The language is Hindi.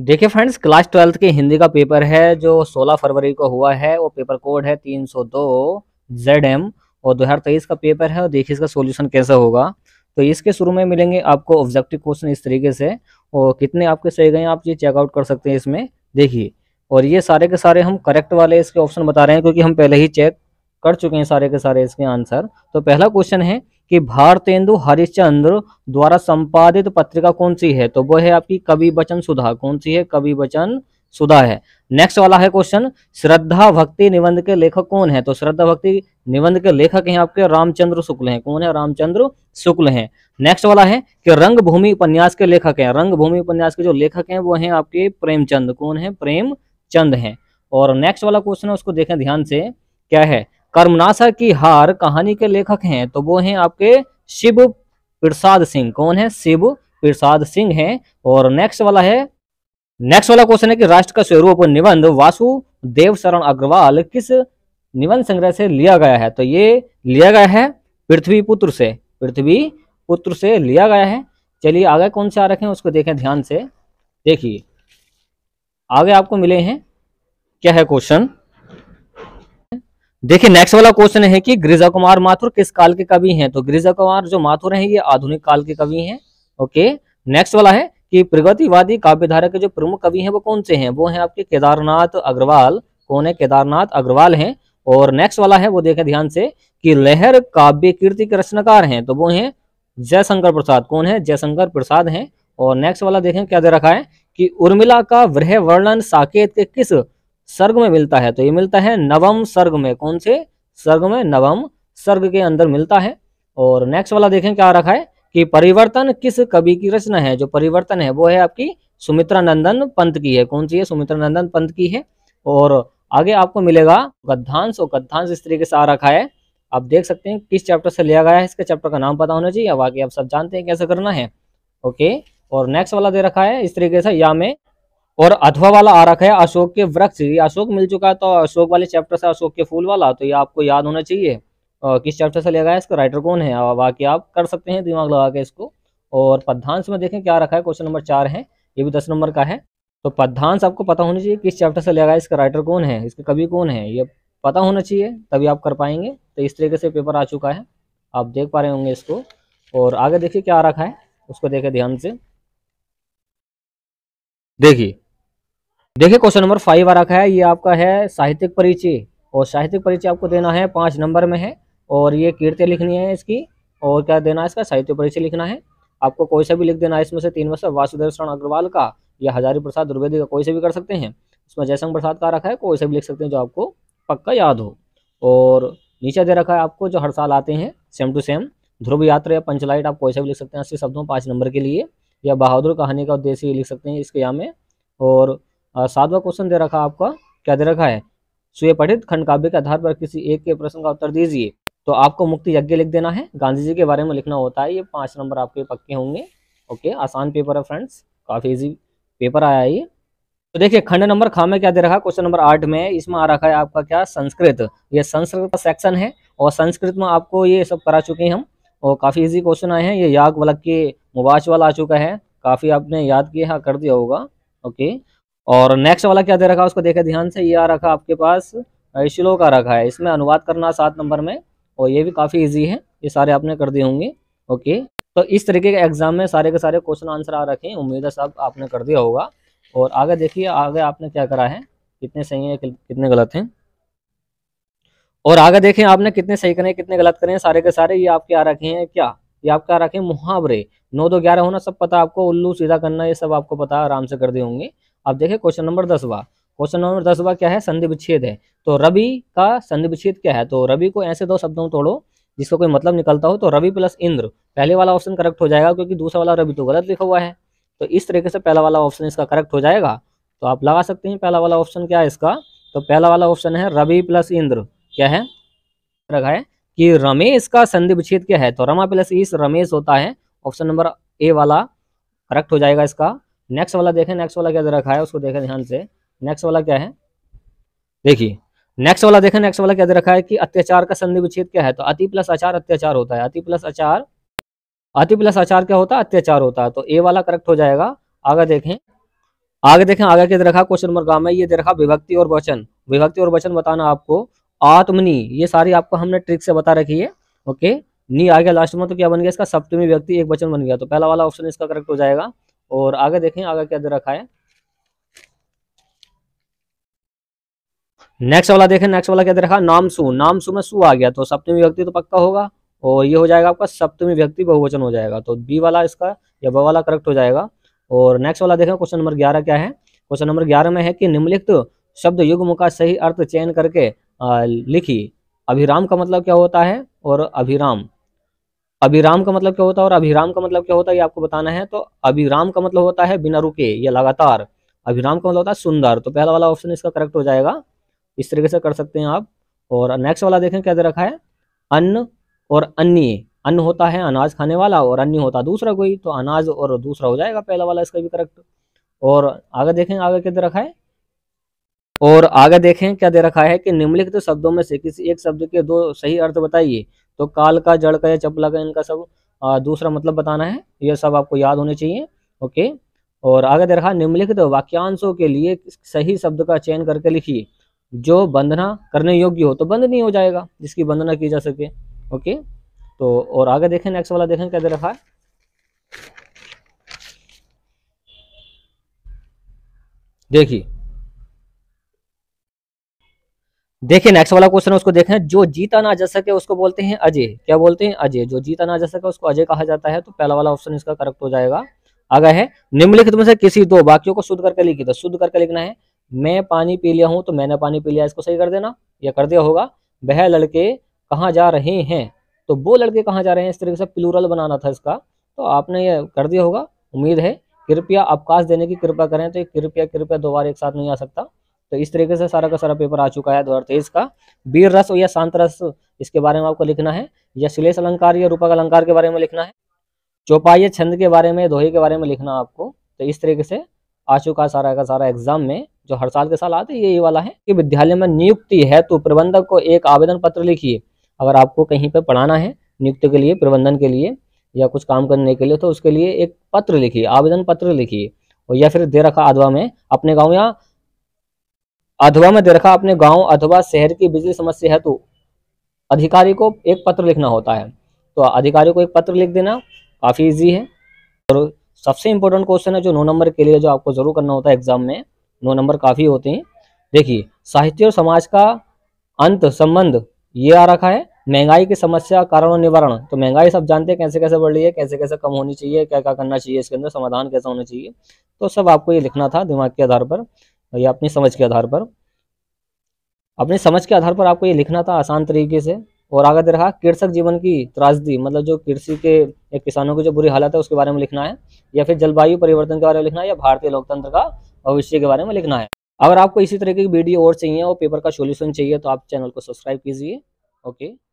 देखिए फ्रेंड्स क्लास ट्वेल्थ के हिंदी का पेपर है जो 16 फरवरी को हुआ है वो पेपर कोड है 302 एम और दो का पेपर है और देखिए इसका सॉल्यूशन कैसा होगा तो इसके शुरू में मिलेंगे आपको ऑब्जेक्टिव क्वेश्चन इस तरीके से और कितने आपके सही गए आप ये चेकआउट कर सकते हैं इसमें देखिए और ये सारे के सारे हम करेक्ट वाले इसके ऑप्शन बता रहे हैं क्योंकि हम पहले ही चेक कर चुके हैं सारे के सारे इसके आंसर तो पहला क्वेश्चन है कि भारतेंदु हरिश्चंद्र द्वारा संपादित पत्रिका कौन सी है तो वो है आपकी कवि बचन सुधा कौन सी है कवि बचन सुधा है नेक्स्ट वाला है क्वेश्चन श्रद्धा भक्ति निबंध के लेखक कौन है तो श्रद्धा भक्ति निबंध के लेखक हैं आपके रामचंद्र शुक्ल हैं कौन है रामचंद्र शुक्ल हैं नेक्स्ट वाला है कि रंगभूमि उपन्यास के लेखक हैं रंगभूमि उपन्यास के जो लेखक हैं वो हैं आपके प्रेमचंद कौन है प्रेमचंद हैं और नेक्स्ट वाला क्वेश्चन है उसको देखें ध्यान से क्या है कर्मनाशा की हार कहानी के लेखक हैं तो वो हैं आपके शिव प्रसाद सिंह कौन है शिव प्रसाद सिंह हैं और नेक्स्ट वाला है नेक्स्ट वाला क्वेश्चन है कि राष्ट्र का स्वरूप निबंध वासुदेव शरण अग्रवाल किस निबंध संग्रह से लिया गया है तो ये लिया गया है पृथ्वी पुत्र से पृथ्वी पुत्र से लिया गया है चलिए आगे कौन से आ रखे हैं उसको देखें ध्यान से देखिए आगे आपको मिले हैं क्या है क्वेश्चन देखिए नेक्स्ट वाला क्वेश्चन है कि गिरिजा कुमार माथुर किस काल के कवि हैं तो गिरिजा कुमार जो माथुर हैं ये आधुनिक काल के कवि हैं ओके नेक्स्ट वाला है कि प्रगतिवादी काव्यधारा के जो प्रमुख कवि हैं वो कौन से हैं वो हैं आपके केदारनाथ अग्रवाल कौन है केदारनाथ अग्रवाल हैं और नेक्स्ट वाला है वो देखें ध्यान से कि लहर काव्य कीर्ति के रचनाकार हैं तो वो हैं जयशंकर प्रसाद कौन है जयशंकर प्रसाद हैं और नेक्स्ट वाला देखें क्या दे रखा है कि उर्मिला का वृह वर्णन साकेत के किस सर्ग में मिलता है तो ये मिलता है नवम सर्ग में कौन से सर्ग में नवम सर्ग के अंदर मिलता है और नेक्स्ट वाला देखें क्या रखा है कि परिवर्तन किस कवि की रचना है जो परिवर्तन है वो है आपकी सुमित्रा नंदन पंत की है कौन सी है सुमित्रा नंदन पंत की है और आगे आपको मिलेगा गद्धांश और गद्धांश इस तरीके से आ रखा है आप देख सकते हैं किस चैप्टर से लिया गया है इसके चैप्टर का नाम पता होना चाहिए बाकी आप सब जानते हैं कैसे करना है ओके और नेक्स्ट वाला दे रखा है इस तरीके से या में और अथवा वाला आ रखा है अशोक के वृक्ष ये अशोक मिल चुका है तो अशोक वाले चैप्टर से अशोक के फूल वाला तो ये आपको याद होना चाहिए किस चैप्टर से लिया गया है इसका राइटर कौन है बाकी आप कर सकते हैं दिमाग लगा के इसको और पद्धांश में देखें क्या रखा है क्वेश्चन नंबर चार है ये भी दस नंबर का है तो पद्धांश आपको पता होना चाहिए किस चैप्टर से लिया गया है इसका राइटर कौन है इसके कवि कौन है ये पता होना चाहिए तभी आप कर पाएंगे तो इस तरीके से पेपर आ चुका है आप देख पा रहे होंगे इसको और आगे देखिए क्या रखा है उसको देखें ध्यान से देखिए देखिए क्वेश्चन नंबर फाइव आ रखा है ये आपका है साहित्यिक परिचय और साहित्यिक परिचय आपको देना है पाँच नंबर में है और ये कीर्तियाँ लिखनी है इसकी और क्या देना है इसका साहित्य परिचय लिखना है आपको कोई सा भी लिख देना है इसमें से तीन वर्ष वासुदेव शरण अग्रवाल का या हजारी प्रसाद द्विवेदी का कोई से भी कर सकते हैं इसमें जयशंकर प्रसाद का रखा है कोई से भी लिख सकते हैं जो आपको पक्का याद हो और नीचे दे रखा है आपको जो हर साल आते हैं सेम टू सेम ध्रुव यात्रा या पंचलाइट आप कोई से भी लिख सकते हैं अस्सी शब्दों पाँच नंबर के लिए या बहादुर कहानी का उद्देश्य लिख सकते हैं इसके यहाँ में और सातवा क्वेश्चन दे रखा आपका क्या दे रखा है सुय पठित खंड काव्य के आधार पर किसी एक के प्रश्न का उत्तर दीजिए तो आपको मुक्ति यज्ञ लिख देना है गांधी जी के बारे में लिखना होता है ये पांच नंबर आपके पक्के होंगे ओके आसान पेपर है फ्रेंड्स काफी इजी पेपर आया ये तो देखिए खंड नंबर खा में क्या दे रखा है क्वेश्चन नंबर आठ में इसमें आ रखा है आपका क्या संस्कृत ये संस्कृत का सेक्शन है और संस्कृत में आपको ये सब करा चुके हैं हम और काफी इजी क्वेश्चन आए हैं ये याग वलक के मुबाश वाला आ चुका है काफी आपने याद किया हाँ, कर दिया होगा ओके और नेक्स्ट वाला क्या दे रखा है उसको देखे ध्यान से ये आ रखा आपके पास श्लोक आ रखा है इसमें अनुवाद करना सात नंबर में और ये भी काफ़ी ईजी है ये सारे आपने कर दिए होंगे ओके तो इस तरीके के एग्जाम में सारे के सारे क्वेश्चन आंसर आ रखे हैं उम्मीद है सब आपने कर दिया होगा और आगे देखिए आगे आपने क्या करा है कितने सही है कितने गलत हैं और आगे देखें आपने कितने सही करें कितने गलत करें सारे के सारे ये आपके आ रखे हैं क्या ये आपके आ रखे हैं मुहावरे नौ दो ग्यारह होना सब पता आपको उल्लू सीधा करना ये सब आपको पता आराम से कर दिए होंगे अब देखें क्वेश्चन नंबर दसवा क्वेश्चन नंबर दसवा क्या है संधि विच्छेद है तो रवि का संधि विच्छेद क्या है तो रवि को ऐसे दो शब्दों तोड़ो जिसका कोई मतलब निकलता हो तो रवि प्लस इंद्र पहले वाला ऑप्शन करेक्ट हो जाएगा क्योंकि दूसरा वाला रवि तो गलत लिखा हुआ है तो इस तरीके से पहला वाला ऑप्शन इसका करेक्ट हो जाएगा तो आप लगा सकते हैं पहला वाला ऑप्शन क्या है इसका तो पहला वाला ऑप्शन है रवि प्लस इंद्र क्या है रखा है कि रमेश का संधि विच्छेद क्या है तो रमा प्लस इस रमेश होता है ऑप्शन नंबर ए वाला करेक्ट हो जाएगा इसका नेक्स्ट वाला देखें नेक्स्ट वाला क्या रखा है उसको देखें ध्यान से नेक्स्ट वाला क्या है देखिए नेक्स्ट वाला देखें नेक्स्ट वाला क्या दे रखा है कि अत्याचार का संधि विच्छेद क्या है तो अति प्लस आचार अत्याचार होता है अति प्लस आचार अति प्लस आचार क्या होता है अत्याचार होता है तो ए वाला करेक्ट हो जाएगा आगे देखें आगे देखें आगे क्या दे रखा क्वेश्चन नंबर गांव में ये दे रखा विभक्ति और वचन विभक्ति और वचन बताना आपको आत्मनी ये सारी आपको हमने ट्रिक से बता रखी है ओके नी आ गया लास्ट में तो क्या बन गया इसका सप्तमी व्यक्ति एक वचन बन गया तो पहला वाला ऑप्शन इसका करेक्ट हो जाएगा और आगे देखें आगे क्या दे रखा है नेक्स्ट वाला देखें नेक्स्ट वाला क्या दे रखा है नामसु नामसु में सु आ गया तो सप्तमी व्यक्ति तो पक्का होगा और ये हो जाएगा आपका सप्तमी व्यक्ति बहुवचन हो जाएगा तो बी वाला इसका या ब वाला करेक्ट हो जाएगा और नेक्स्ट वाला देखें क्वेश्चन नंबर ग्यारह क्या है क्वेश्चन नंबर ग्यारह में है कि निम्नलिखित शब्द युग्म का सही अर्थ चयन करके लिखी अभिराम का मतलब क्या होता है और अभिराम अभिराम का मतलब क्या होता है और अभिराम का मतलब क्या होता है ये आपको बताना है तो अभिराम का मतलब होता है बिना रुके या लगातार अभिराम का मतलब होता है सुंदर तो पहला वाला ऑप्शन इसका करेक्ट हो जाएगा इस तरीके से कर सकते हैं आप और नेक्स्ट वाला देखें क्या दे रखा है अन्न और अन्य अन्न होता है अनाज खाने वाला और अन्य होता दूसरा कोई तो अनाज और दूसरा हो जाएगा पहला वाला इसका भी करेक्ट और आगे देखें आगे क्या दे रखा है और आगे देखें क्या दे रखा है कि निम्नलिखित शब्दों में से किसी एक शब्द के दो सही अर्थ बताइए तो काल का जड़ का या चपला का इनका सब दूसरा मतलब बताना है यह सब आपको याद होने चाहिए ओके और आगे दे रखा निम्नलिखित वाक्यांशों के लिए सही शब्द का चयन करके लिखिए जो बंधना करने योग्य हो तो बंद नहीं हो जाएगा जिसकी वंदना की जा सके ओके तो और आगे देखें नेक्स्ट वाला देखें क्या दे रखा है देखिए देखिए नेक्स्ट वाला क्वेश्चन है उसको देखें जो जीता ना जा सके उसको बोलते हैं अजय क्या बोलते हैं अजय जो जीता ना जा सके उसको अजय कहा जाता है तो पहला वाला ऑप्शन इसका करेक्ट हो जाएगा आगे है निम्नलिखित में से किसी दो बाकियों को शुद्ध करके लिखी तो शुद्ध करके लिखना है मैं पानी पी लिया हूं तो मैंने पानी पी लिया इसको सही कर देना या कर दिया होगा वह लड़के कहाँ जा रहे हैं तो वो लड़के कहाँ जा रहे हैं इस तरीके से प्लूरल बनाना था इसका तो आपने ये कर दिया होगा उम्मीद है कृपया अवकाश देने की कृपा करें तो कृपया कृपया दोबारा एक साथ नहीं आ सकता तो इस तरीके से सारा का सारा पेपर आ चुका है दो हजार तेईस का वीर रस या शांत रस इसके बारे में आपको लिखना है या श्लेष अलंकार या रूपक अलंकार के बारे में लिखना है चौपाई छंद के बारे में दोहे के बारे में लिखना आपको तो इस तरीके से आ चुका सारा का सारा एग्जाम में जो हर साल के साल आते ये वाला है कि विद्यालय में नियुक्ति है तो प्रबंधक को एक आवेदन पत्र लिखिए अगर आपको कहीं पर पढ़ाना है नियुक्ति के लिए प्रबंधन के लिए या कुछ काम करने के लिए तो उसके लिए एक पत्र लिखिए आवेदन पत्र लिखिए और या फिर दे रखा आदवा में अपने गाँव या अथवा में दे रखा अपने गांव अथवा शहर की बिजली समस्या हेतु तो अधिकारी को एक पत्र लिखना होता है तो अधिकारी को एक पत्र लिख देना काफ़ी इजी है और सबसे इम्पोर्टेंट क्वेश्चन है जो नौ नंबर के लिए जो आपको ज़रूर करना होता है एग्जाम में नौ नंबर काफ़ी होते हैं देखिए साहित्य और समाज का अंत संबंध ये आ रखा है महंगाई की समस्या कारण निवारण तो महंगाई सब जानते हैं कैसे कैसे बढ़ रही है कैसे कैसे कम होनी चाहिए क्या क्या करना चाहिए इसके अंदर समाधान कैसा होना चाहिए तो सब आपको ये लिखना था दिमाग के आधार पर या अपनी समझ के आधार पर अपनी समझ के आधार पर आपको ये लिखना था आसान तरीके से और आगे देखा कृषक जीवन की त्रासदी मतलब जो कृषि के या किसानों की जो बुरी हालत है उसके बारे में लिखना है या फिर जलवायु परिवर्तन के बारे में लिखना है या भारतीय लोकतंत्र का भविष्य के बारे में लिखना है अगर आपको इसी तरीके की वीडियो और चाहिए और पेपर का सोल्यूशन चाहिए तो आप चैनल को सब्सक्राइब कीजिए ओके